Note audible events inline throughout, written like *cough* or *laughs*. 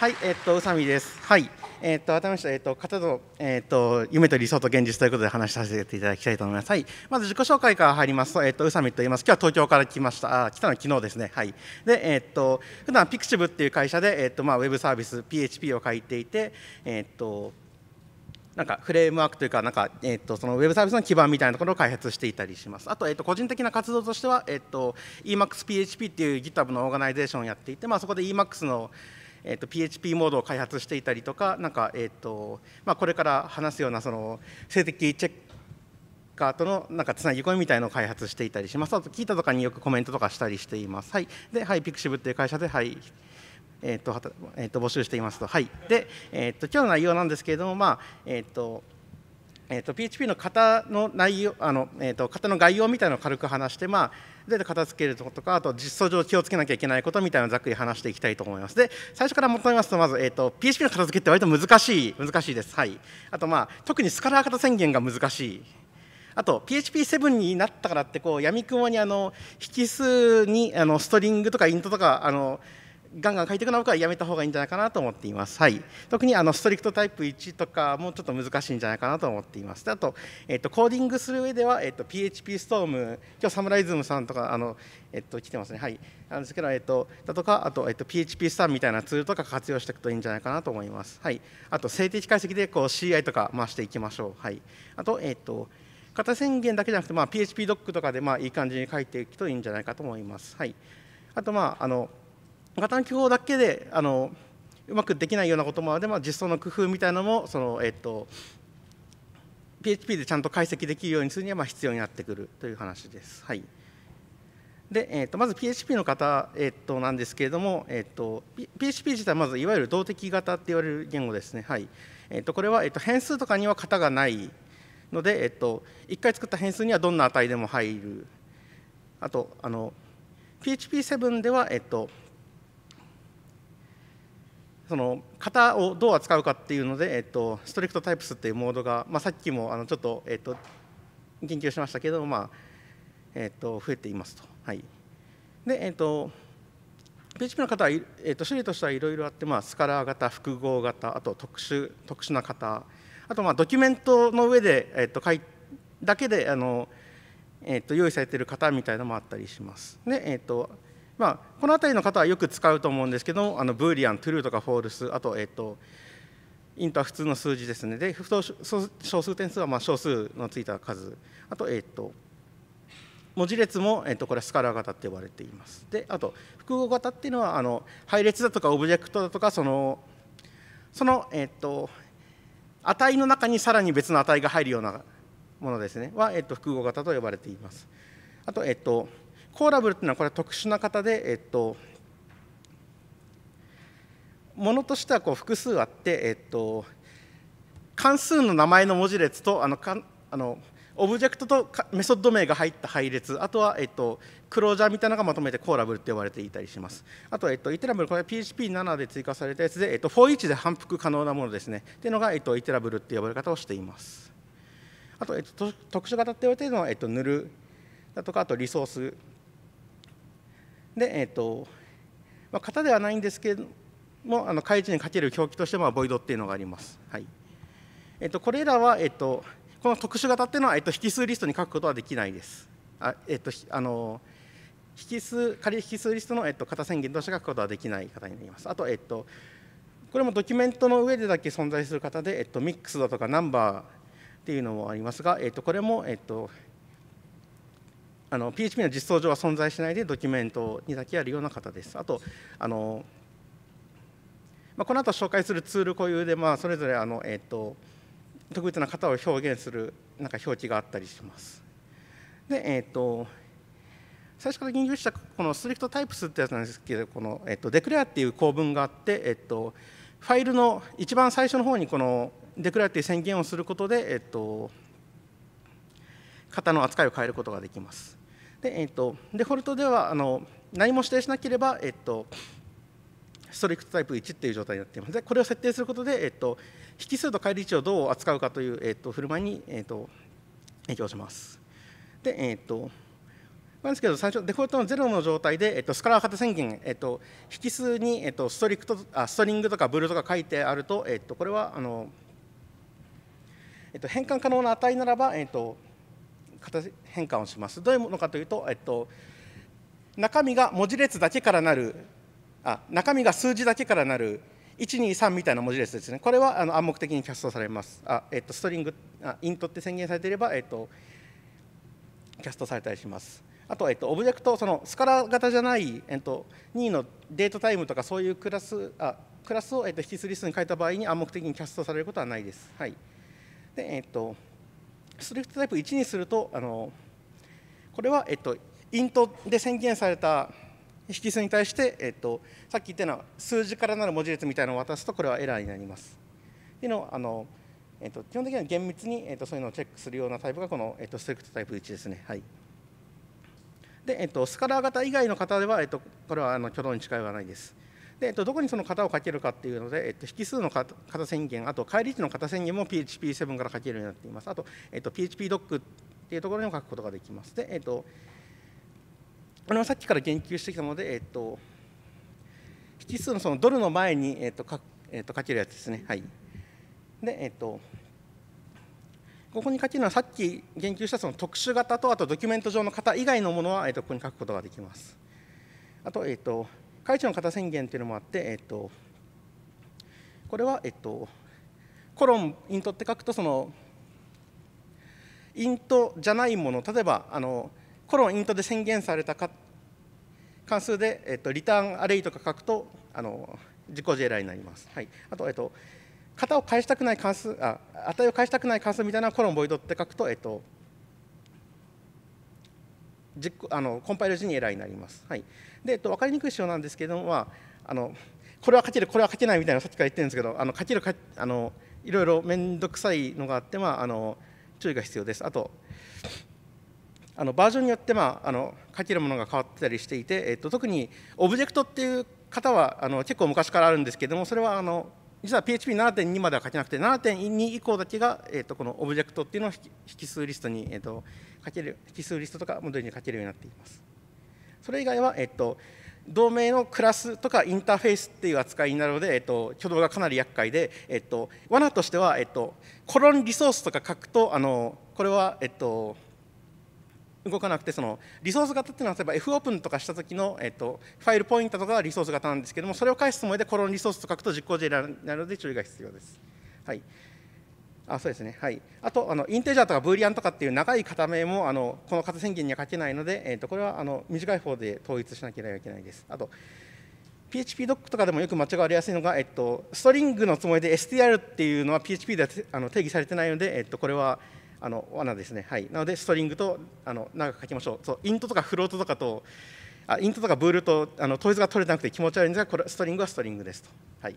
はい、えっと、宇佐美です。はい、えっと、改めまして、えっと、方えっと、夢と理想と現実ということで話させていただきたいと思います。はい、まず自己紹介から入りますと、えっと、宇佐美と言います。今日は東京から来ました。あ、来たのは昨日ですね。はい。で、えっと、普段ピクシブっていう会社で、えっと、まあ、ウェブサービス PHP を書いていて、えっと。なんかフレームワークというかなんか、えー、とそのウェブサービスの基盤みたいなところを開発していたりします。あと,、えー、と個人的な活動としては、えー、と EMAXPHP っていう GitHub のオーガナイゼーションをやっていて、まあ、そこで EMAX の、えーと、PHP モードを開発していたりとかなんか、えーとまあ、これから話すようなその性的チェッカーとのなんかつなぎ込みみたいのを開発していたりしますあと聞いたとかによくコメントとかしたりしていますはいではいピクシブっていう会社ではいえっ、ー、と、えー、と募集していますとはいでえっ、ー、と今日の内容なんですけれどもまあえっ、ー、とえーと、PHP の型の内容あの、えーと、型の概要みたいなのを軽く話して、まあ、どうやって片付けるとかあと実装上気をつけなきゃいけないことみたいなのをざっくり話していきたいと思いますで最初から求めますとまず、えーと、PHP の片付けって割と難しい難しいですはいあとまあ特にスカラー型宣言が難しいあと PHP7 になったからってこう闇雲にあの引数にあのストリングとかイントとかあのガンガン書いていくのはやめた方がいいんじゃないかなと思っています。はい、特にあのストリクトタイプ1とかもちょっと難しいんじゃないかなと思っています。であと、えっと、コーディングする上では、えっと、PHP ストーム、今日サムライズムさんとかあの、えっと、来てますね、はい、なんですけど、えっと、だとか、あと、えっと、PHP スターみたいなツールとか活用していくといいんじゃないかなと思います。はい、あと、静的解析でこう CI とか回していきましょう。はい、あと、えっと型宣言だけじゃなくて、まあ、PHP ドックとかでまあいい感じに書いていくといいんじゃないかと思います。はい、あと、まああの型タン機法だけであのうまくできないようなこともあるので、まあ、実装の工夫みたいなのもその、えっと、PHP でちゃんと解析できるようにするにはまあ必要になってくるという話です。はいでえー、とまず PHP の方、えー、となんですけれども、えーと、PHP 自体はまずいわゆる動的型って言われる言語ですね。はいえー、とこれは、えー、と変数とかには型がないので、えー、と1回作った変数にはどんな値でも入る。あとあの PHP7 では、えー、とその型をどう扱うかっていうので、えっと、ストリクトタイプスっていうモードが、まあ、さっきもあのちょっと、えっと、研究しましたけど、まあえっと、増えていますと。はい、で、えっと、PHP の方は、えっと、種類としてはいろいろあって、まあ、スカラー型複合型あと特殊特殊な型あとまあドキュメントの上で、えっと、書いだけであの、えっと、用意されている型みたいなのもあったりします。でえっとまあ、この辺りの方はよく使うと思うんですけどあのブーリアン、トゥルーとかフォールスあと,、えーと、インとは普通の数字ですねで不等小数点数はまあ小数のついた数あと,、えーと、文字列も、えーと、これはスカラー型って呼ばれていますであと複合型っていうのはあの配列だとかオブジェクトだとかそのその、えー、と値の中にさらに別の値が入るようなものですねは、えー、と複合型と呼ばれていますあと,、えー、とコーラブルというのはこれは特殊な方で、えっと、ものとしてはこう複数あって、えっと、関数の名前の文字列とあのかあのオブジェクトとメソッド名が入った配列あとは、えっと、クロージャーみたいなのがまとめてコーラブルって呼ばれていたりしますあと、えっと、イテラブルこれは PHP7 で追加されたやつで、えっと、41で反復可能なものですねっていうのが、えっと、イテラブルって呼ばれ方をしていますあと、えっと、特殊型って言われているのは、えっと、ヌルだとかあとリソースで、えーとまあ、型ではないんですけれどもあの開示にかける表記としてもボイドっていうのがあります。はいえーと、これらは、えーと、この特殊型っていうのは、えーと、と引数リストに書くことはできないです。あえー、とあの引数仮引数リストの、えー、と型宣言として書くことはできない型になります。あと,、えー、とこれもドキュメントの上でだけ存在する型で、えー、とミックスだとかナンバーっていうのもありますが、えー、とこれも、えー、とあの PHP の実装上は存在しないでドキュメントにだけあるような方です。あとあの、まあ、この後紹介するツール固有で、まあ、それぞれあの、えーと、特別な型を表現するなんか表記があったりします。で、えーと、最初から言及したこの strict types ってやつなんですけどこの、えーと、デクレアっていう構文があって、えー、とファイルの一番最初の方にこのデクレアっていう宣言をすることで、えー、と型の扱いを変えることができます。で、えっと、デフォルトではあの何も指定しなければ、えっと、ストリクトタイプ1っていう状態になっていますでこれを設定することで、えっと、引数と返り値をどう扱うかという、えっと、振る舞いに、えっと、影響しますでえっとなんですけど最初デフォルトのゼロの状態で、えっと、スカラー型宣言、えっと、引数に、えっと、ストリクトあストリングとかブルとか書いてあると、えっと、これはあの、えっと、変換可能な値ならば、えっと、形変換をしますどういうものかというと、えっと、中身が文字列だけからなるあ中身が数字だけからなる123みたいな文字列ですねこれはあの暗黙的にキャストされますあ、えっと、ストリングあイントって宣言されていれば、えっと、キャストされたりしますあと、えっと、オブジェクトそのスカラ型じゃない、えっと、2のデートタイムとかそういうクラスあクラスを、えっと、引数リストに書いた場合に暗黙的にキャストされることはないです。はいでえっとスリフトタイプ1にするとあのこれは、えっと、イントで宣言された引数に対して、えっと、さっき言ったような数字からなる文字列みたいなのを渡すとこれはエラーになります。っていうのあの、えっと、基本的には厳密に、えっと、そういうのをチェックするようなタイプがこの、えっと、ストリクトタイプ1ですね。はいでえっと、スカラー型以外の方では、えっと、これはあの挙動に近いはないです。で、えっと、どこにその型をかけるかっていうので、えっと、引数の型宣言、あと返り値の型宣言も PHP7 からかけるようになっています。あと、えっと、PHP ドックっていうところにも書くことができます。で、えっと、これもさっきから言及してきたので、えっと、引数のそのドルの前に、えっとかえっと、かけるやつですね。はい。で、えっと、ここに書けるのはさっき言及したその特殊型とあとドキュメント上の型以外のものは、えっと、ここに書くことができます。あと、えっと、海地の型宣言というのもあって、えっと、これは、えっと、コロンイントって書くとそのイントじゃないもの例えばあのコロンイントで宣言されたか関数で、えっと、リターンアレイとか書くとあの自己ェラーになります。はい、あと、えっと、型を返したくない関数あ値を返したくない関数みたいなコロンボイドって書くと、えっと、あのコンパイル時にエラーになります。はい、で、えっと、分かりにくい仕様なんですけども、まあ、あのこれは書けるこれは書けないみたいなさっきから言ってるんですけどあの書けるかあのいろいろ面倒くさいのがあって、まあ、あの注意が必要です。あとあのバージョンによって、まあ、あの書けるものが変わってたりしていて、えっと、特にオブジェクトっていう方はあの結構昔からあるんですけどもそれはあの実は PHP7.2 までは書けなくて7.2以降だけが、えっとこのオブジェクトっていうのを引数リストに、えっと書ける奇数リストとかモデルに書けるようになっています。それ以外は、えっと、同盟のクラスとかインターフェースっていう扱いになるので、えっと、挙動がかなり厄介で、えっと、罠としては、えっと、コロンリソースとか書くとあのこれは、えっと、動かなくてそのリソース型っていうのは例えば F オープンとかした時の、えっと、ファイルポイントとかがリソース型なんですけどもそれを返すつもりでコロンリソースと書くと実行時になるので注意が必要です。はい、あそうですね、はい、あとあのインテジャーとかブーリアンとかっていう長い型名もあのこの型宣言には書けないので、えーと、とこれはあの短い方で統一しなければいけないです。あと PHP ドックとかでもよく間違われやすいのが、えっと、ストリングのつもりで STR っていうのは PHP ではあの定義されてないので、えっと、これはあの罠ですね、はい、なのでストリングとあの長く書きましょうそうイントとかフロートとかとあイントとかブールとあの統一が取れなくて気持ち悪いんですがこれストリングはストリングですと。はい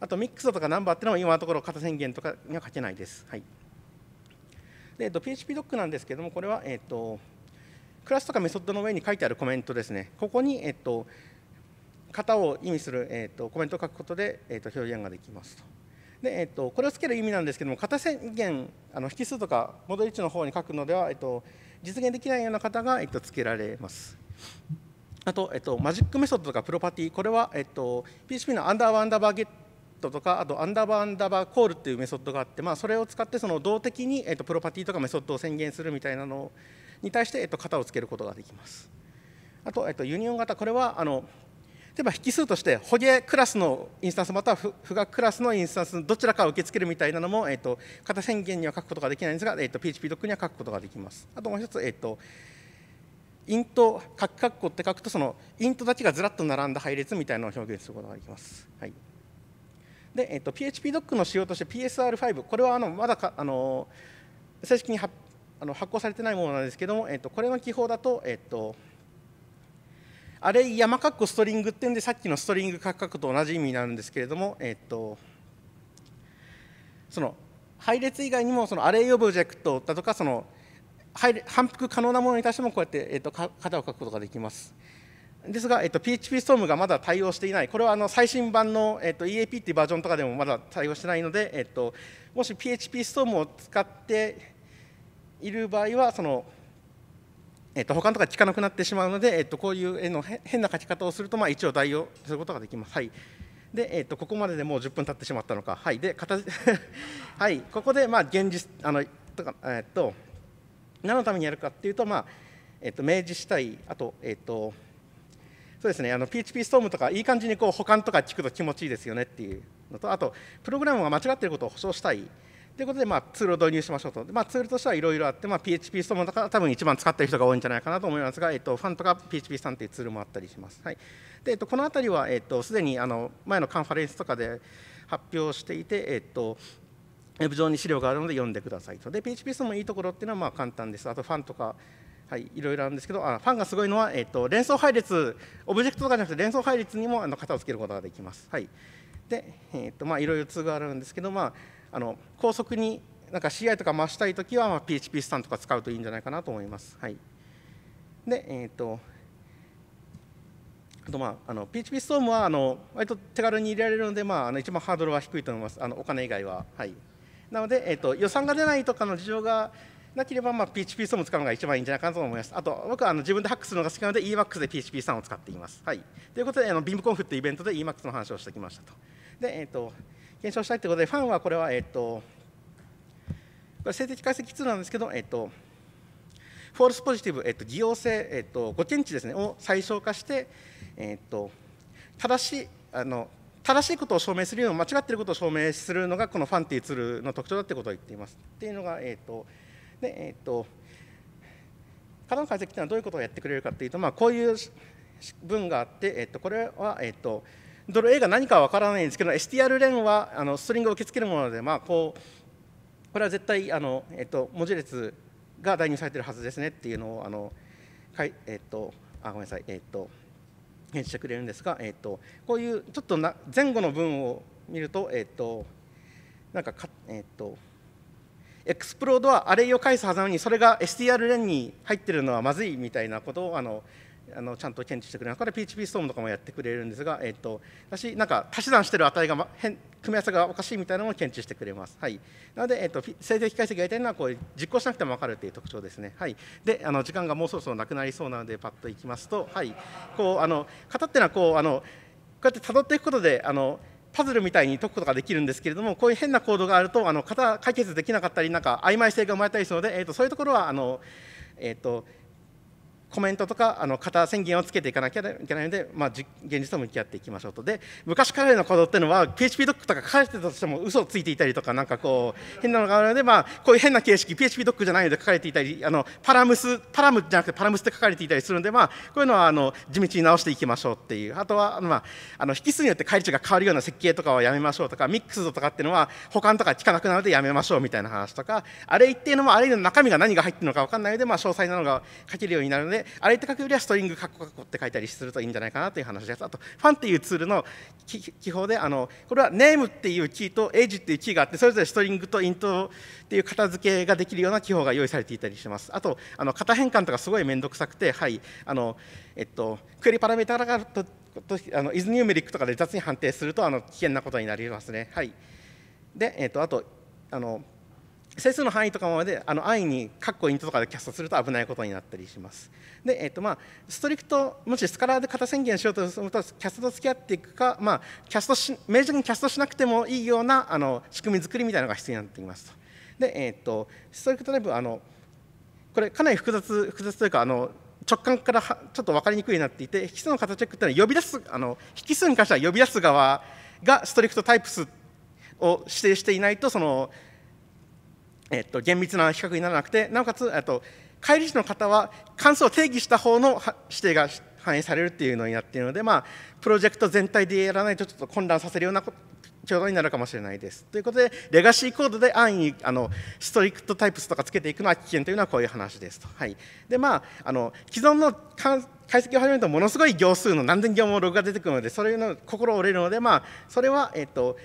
あとミックスとかナンバーっていうのも今のところ型宣言とかには書けないです。はい、で、えっと、PHP ドックなんですけども、これは、えっと、クラスとかメソッドの上に書いてあるコメントですね。ここに、えっと、型を意味する、えっと、コメントを書くことで、えっと、表現ができますと。で、えっと、これをつける意味なんですけども、型宣言、あの引数とか戻り値の方に書くのでは、えっと、実現できないような方が、えっと、つけられます。あと、えっと、マジックメソッドとかプロパティ、これは、えっと、PHP のアンダーワンダーバーゲットとかあとアンダーバーアンダーバーコールっていうメソッドがあって、まあ、それを使ってその動的に、えー、とプロパティとかメソッドを宣言するみたいなのに対して、えー、と型をつけることができます。あと,、えー、とユニオン型これはあの例えば引数としてほげ、クラスのインスタンスまたは不岳クラスのインスタンスどちらかを受け付けるみたいなのも、えー、と型宣言には書くことができないんですが、えー、と p h p ドックには書くことができます。あともう一つ、えーとイント、カッカッって書くと、そのイントだけがずらっと並んだ配列みたいなのを表現することができます。はいで、えっと、PHPDoc の仕様として PSR5 これはあのまだかあの正式に発あの発行されてないものなんですけども、えっと、これの記法だと、えっと、あれ山かっストリングっていうんでさっきのストリングカッカと同じ意味になるんですけれども、えっと、その配列以外にもそのアレイオブジェクトだとかその反復可能なものに対してもこうやって、えっと、型を書くことができます。ですが、えっと、PHP ストームがまだ対応していない、これはあの最新版の、えっと、EAP っていうバージョンとかでもまだ対応してないので、えっと、もし PHP ストームを使っている場合は、そのえっと、他のとかろ効かなくなってしまうので、えっと、こういう絵の変な書き方をすると、まあ、一応代用することができます。はいでえー、とここまででもう10分経ってしまったのか、はい、で *laughs* はい、ここで、まあ、現実あのとか、えー、っと何のためにやるかっていうと、まあえー、っと明示したいあと,、えー、っとそうですね、あの PHP ストームとか、いい感じにこう保管とか聞くと気持ちいいですよねっていうのと、あと、プログラムが間違っていることを保証したいということで、まあ、ツールを導入しましょうと、まあ、ツールとしてはいろいろあって、まあ、PHP ストームとか、多分一番使っている人が多いんじゃないかなと思いますが、えっと、ファンとか PHP さんというツールもあったりします。はいでえっと、この辺りは、えっと、すでにあの前のカンファレンスとかで発表していて、えっと、ウェブ上に資料があるので読んでくださいと。で、PHP ストームのいいところっていうのはまあ簡単です。あと、ファンとかはい、いろいろあるんですけどあファンがすごいのは、えーと、連想配列オブジェクトとかじゃなくて連想配列にもあの型をつけることができます。はい、で、えーとまあ、いろいろツールがあるんですけど、まあ、あの高速になんか CI とか増したいときは、まあ、PHP スタンとか使うといいんじゃないかなと思います。はい、で、えーと、とあと、まあ、あの PHP ストームはあの割と手軽に入れられるので、まあ、あの一番ハードルは低いと思いますあのお金以外は。はい、なので、えーと予算が出ないとかの事情がなければ、まあ、PHP ストーム使うのが一番いいんじゃないかなと思います。あと、僕はあの自分でハックするのが好きなので EMAX で PHP さんを使っています。はい、ということで、b i m ムコンフってイベントで EMAX の話をしてきましたと。で、えっ、ー、と、検証したいということで、ファンはこれは、えっ、ー、と、これ性的解析ツールなんですけど、えっ、ー、と、フォールスポジティブ、えっと、偽陽性、えっと、誤検知ですね、を最小化して、えっと、正しい、あの、正しいことを証明するよりも間違っていることを証明するのがこのファンというツールの特徴だってことを言っています。っていうのが、えっと、で、えっと、角の解析というのはどういうことをやってくれるかというと、まあ、こういう文があって、えっと、これは、えっと、ドル A が何かは分からないんですけど STR 連はあのストリングを受け付けるもので、まあ、こうこれは絶対あの、えっと、文字列が代入されてるはずですねっていうのをあのかい、えっと、あごめんなさい、えっと、返事してくれるんですが、えっと、こういうちょっとな前後の文を見ると、えっと、なんかか、えっと、エクスプロードはアレイを返すはずなのにそれが STR レンに入ってるのはまずいみたいなことをあのあのちゃんと検知してくれるこれ PHP ストームとかもやってくれるんですが、えー、っと、私なんか足し算してる値が変組み合わせがおかしいみたいなのを検知してくれます。はい、なので、えー、っと、静的解析がやりたいのはこう実行しなくても分かるという特徴ですね。はい、であの時間がもうそろそろなくなりそうなのでパッといきますと、はい、こうあの型っていうのはこうあのこうやって辿っていくことであのパズルみたいに解くことができるんですけれども、こういう変なコードがあると、あの解決できなかったり、なんか曖昧性が生まれたりするので、えーと、そういうところはあの、えーと、コメントとかあの型宣言をつけていかなきゃいけないので、まあ、現実と向き合っていきましょうとで昔からの行動っていうのは PHP ドックとか書かれてたとしても嘘をついていたりとかなんかこう変なのがあるので、まあ、こういう変な形式 PHP ドックじゃないので書かれていたりあのパラムスパラムじゃなくてパラムスって書かれていたりするので、まあ、こういうのはあの地道に直していきましょうっていうあとは、まあ、あの引数によって返り値が変わるような設計とかはやめましょうとかミックスとかっていうのは保管とか効かなくなるのでやめましょうみたいな話とかあれ一定のもあれの中身が何が入ってるのか分かんないので、まあ、詳細なのが書けるようになるのでであれって書くよりはストリングカッコカッコって書いたりするといいんじゃないかなという話ですあとファンっていうツールの記法であのこれはネームっていうキーとエイジっていうキーがあってそれぞれストリングとイントっていう片付けができるような記法が用意されていたりしますあとあの型変換とかすごい面倒くさくてはいあのえっとクエリパラメータがとあのイズニューメリックとかで雑に判定するとあの危険なことになりますねはいでえっとあとあの整数の範囲とかまであの安易にカッコイントとかでキャストすると危ないことになったりします。で、えっとまあ、ストリクトもしスカラーで型宣言しようとするとキャストと付き合っていくか、まあ、キャストし明示的にキャストしなくてもいいようなあの仕組み作りみたいなのが必要になってきますと。で、えっと、ストリクトライブあのこれかなり複雑複雑というかあの直感からちょっと分かりにくいなっていて引数の型チェックっていうのは呼び出すあの引数に関しては呼び出す側がストリクトタイプ数を指定していないとそのえっと、厳密な比較にならなくてなおかつ、えっと、乖離値の方は関数を定義した方の指定が反映されるっていうのになっているので、まあ、プロジェクト全体でやらないとちょっと混乱させるような挙動になるかもしれないです。ということでレガシーコードで安易にあのストリクトタイプスとかつけていくのは危険というのはこういう話ですと。はい、でまああの既存の解析を始めるとものすごい行数の何千行もログが出てくるのでそれの心折れるのでまあそれはえっと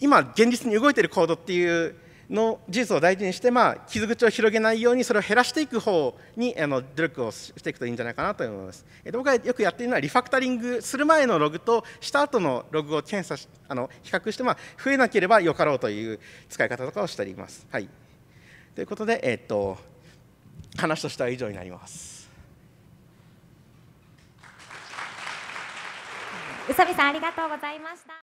今現実に動いているコードっていうの事実を大事にして、まあ、傷口を広げないようにそれを減らしていく方にあの努力をしていくといいんじゃないかなと思います。え僕がよくやっているのはリファクタリングする前のログとした後のログを検査しあの比較して、まあ、増えなければよかろうという使い方とかをしております。はい、ということで、えー、っと話としては以上になります。宇佐美さんありがとうございました。